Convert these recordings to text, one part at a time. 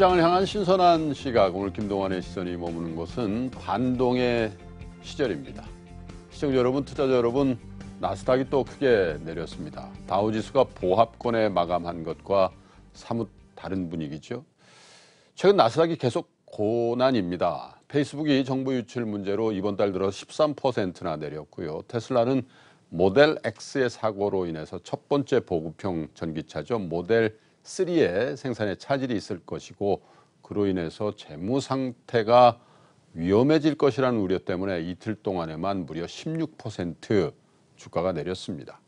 시장을 향한 신선한 시각, 오늘 김동완의 시선이 머무는 곳은 반동의 시절입니다. 시청자 여러분, 투자자 여러분, 나스닥이 또 크게 내렸습니다. 다우지수가 보합권에 마감한 것과 사뭇 다른 분위기죠. 최근 나스닥이 계속 고난입니다. 페이스북이 정부 유출 문제로 이번 달 들어 13%나 내렸고요. 테슬라는 모델 X의 사고로 인해서 첫 번째 보급형 전기차죠. 모델 3리의 생산에 차질이 있을 것이고 그로 인해서 재무 상태가 위험해질 것이라는 우려 때문에 이틀 동안에만 무려 16% 주가가 내렸습니다.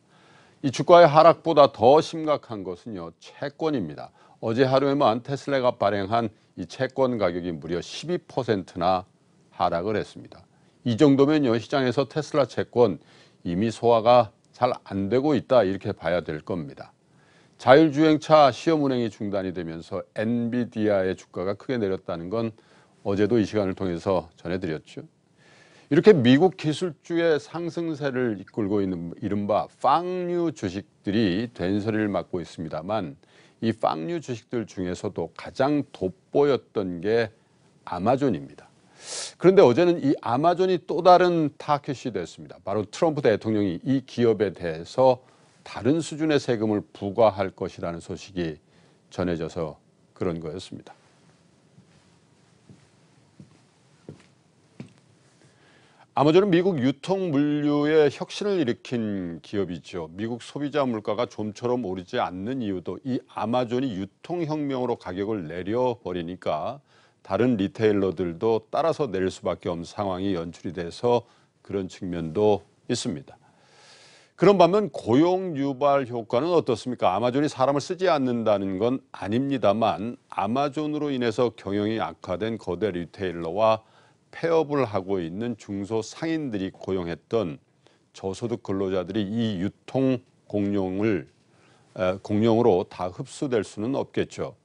이 주가의 하락보다 더 심각한 것은요 채권입니다. 어제 하루에만 테슬라가 발행한 이 채권 가격이 무려 12%나 하락을 했습니다. 이 정도면요 시장에서 테슬라 채권 이미 소화가 잘 안 되고 있다 이렇게 봐야 될 겁니다. 자율주행차 시험 운행이 중단이 되면서 엔비디아의 주가가 크게 내렸다는 건 어제도 이 시간을 통해서 전해드렸죠. 이렇게 미국 기술주의 상승세를 이끌고 있는 이른바 팡류 주식들이 된소리를 맡고 있습니다만 이 팡류 주식들 중에서도 가장 돋보였던 게 아마존입니다. 그런데 어제는 이 아마존이 또 다른 타켓이 됐습니다. 바로 트럼프 대통령이 이 기업에 대해서 다른 수준의 세금을 부과할 것이라는 소식이 전해져서 그런 거였습니다. 아마존은 미국 유통 물류의 혁신을 일으킨 기업이죠. 미국 소비자 물가가 좀처럼 오르지 않는 이유도 이 아마존이 유통혁명으로 가격을 내려버리니까 다른 리테일러들도 따라서 낼 수밖에 없는 상황이 연출이 돼서 그런 측면도 있습니다. 그런 반면 고용 유발 효과는 어떻습니까? 아마존이 사람을 쓰지 않는다는 건 아닙니다만 아마존으로 인해서 경영이 악화된 거대 리테일러와 폐업을 하고 있는 중소 상인들이 고용했던 저소득 근로자들이 이 유통 공룡을 공룡으로 다 흡수될 수는 없겠죠.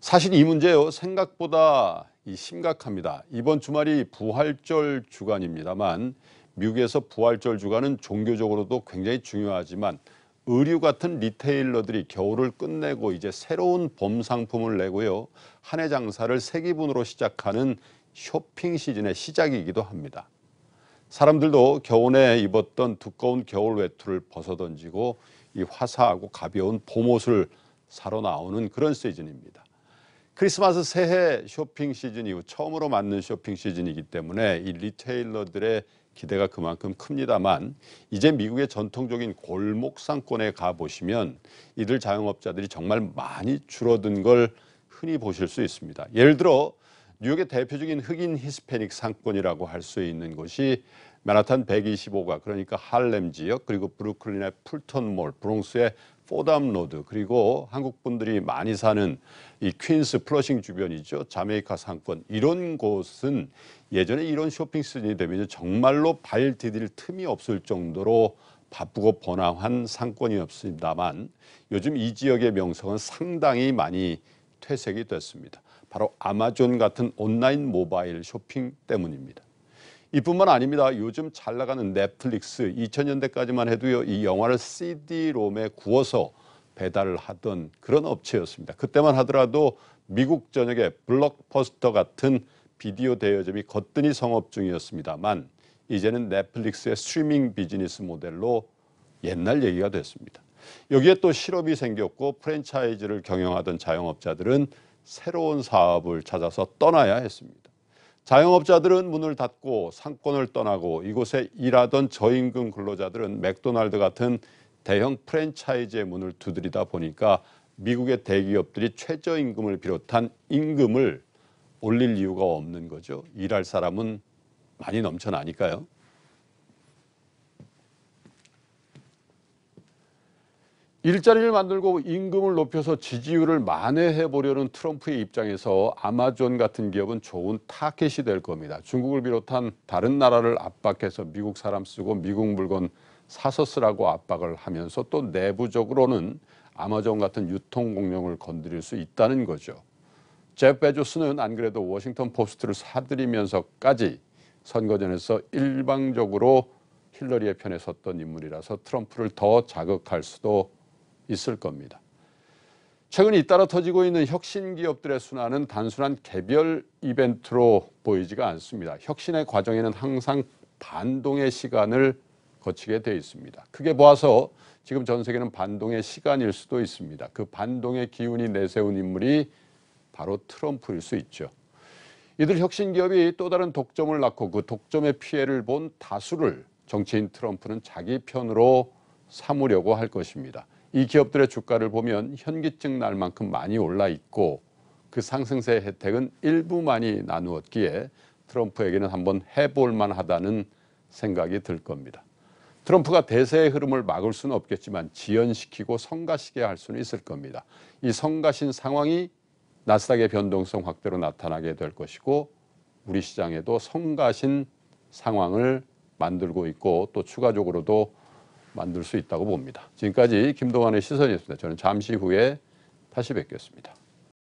사실 이 문제요 생각보다 이 심각합니다. 이번 주말이 부활절 주간입니다만 미국에서 부활절 주간은 종교적으로도 굉장히 중요하지만 의류 같은 리테일러들이 겨울을 끝내고 이제 새로운 봄 상품을 내고요. 한해 장사를 새 기분으로 시작하는 쇼핑 시즌의 시작이기도 합니다. 사람들도 겨울에 입었던 두꺼운 겨울 외투를 벗어던지고 이 화사하고 가벼운 봄옷을 사러 나오는 그런 시즌입니다. 크리스마스 새해 쇼핑 시즌 이후 처음으로 맞는 쇼핑 시즌이기 때문에 이 리테일러들의 기대가 그만큼 큽니다만 이제 미국의 전통적인 골목 상권에 가보시면 이들 자영업자들이 정말 많이 줄어든 걸 흔히 보실 수 있습니다. 예를 들어 뉴욕의 대표적인 흑인 히스패닉 상권이라고 할 수 있는 곳이 맨하탄 125가 그러니까 할렘 지역 그리고 브루클린의 풀턴몰 브롱스의 포담로드 그리고 한국 분들이 많이 사는 이 퀸스 플러싱 주변이죠 자메이카 상권 이런 곳은 예전에 이런 쇼핑 시즌이 되면 정말로 발 디딜 틈이 없을 정도로 바쁘고 번화한 상권이었습니다만 요즘 이 지역의 명성은 상당히 많이 퇴색이 됐습니다. 바로 아마존 같은 온라인 모바일 쇼핑 때문입니다. 이뿐만 아닙니다. 요즘 잘 나가는 넷플릭스 2000년대까지만 해도요. 이 영화를 CD롬에 구워서 배달을 하던 그런 업체였습니다. 그때만 하더라도 미국 전역의 블록버스터 같은 비디오 대여점이 거뜬히 성업 중이었습니다만 이제는 넷플릭스의 스트리밍 비즈니스 모델로 옛날 얘기가 됐습니다. 여기에 또 실업이 생겼고 프랜차이즈를 경영하던 자영업자들은 새로운 사업을 찾아서 떠나야 했습니다. 자영업자들은 문을 닫고 상권을 떠나고 이곳에 일하던 저임금 근로자들은 맥도날드 같은 대형 프랜차이즈의 문을 두드리다 보니까 미국의 대기업들이 최저임금을 비롯한 임금을 올릴 이유가 없는 거죠. 일할 사람은 많이 넘쳐나니까요. 일자리를 만들고 임금을 높여서 지지율을 만회해 보려는 트럼프의 입장에서 아마존 같은 기업은 좋은 타켓이 될 겁니다. 중국을 비롯한 다른 나라를 압박해서 미국 사람 쓰고 미국 물건 사서 쓰라고 압박을 하면서 또 내부적으로는 아마존 같은 유통 공룡을 건드릴 수 있다는 거죠. 잭 베조스는 안 그래도 워싱턴 포스트를 사들이면서까지 선거전에서 일방적으로 힐러리의 편에 섰던 인물이라서 트럼프를 더 자극할 수도 있을 겁니다. 최근 잇따라 터지고 있는 혁신 기업들의 순환은 단순한 개별 이벤트로 보이지가 않습니다. 혁신의 과정에는 항상 반동의 시간을 거치게 되어 있습니다. 크게 보아서 지금 전 세계는 반동의 시간일 수도 있습니다. 그 반동의 기운이 내세운 인물이 바로 트럼프일 수 있죠. 이들 혁신 기업이 또 다른 독점을 낳고 그 독점의 피해를 본 다수를 정치인 트럼프는 자기 편으로 삼으려고 할 것입니다. 이 기업들의 주가를 보면 현기증 날 만큼 많이 올라 있고 그 상승세 혜택은 일부만이 나누었기에 트럼프에게는 한번 해볼 만하다는 생각이 들 겁니다. 트럼프가 대세의 흐름을 막을 수는 없겠지만 지연시키고 성가시게 할 수는 있을 겁니다. 이 성가신 상황이 나스닥의 변동성 확대로 나타나게 될 것이고 우리 시장에도 성가신 상황을 만들고 있고 또 추가적으로도 만들 수 있다고 봅니다. 지금까지 김동환의 시선이었습니다. 저는 잠시 후에 다시 뵙겠습니다.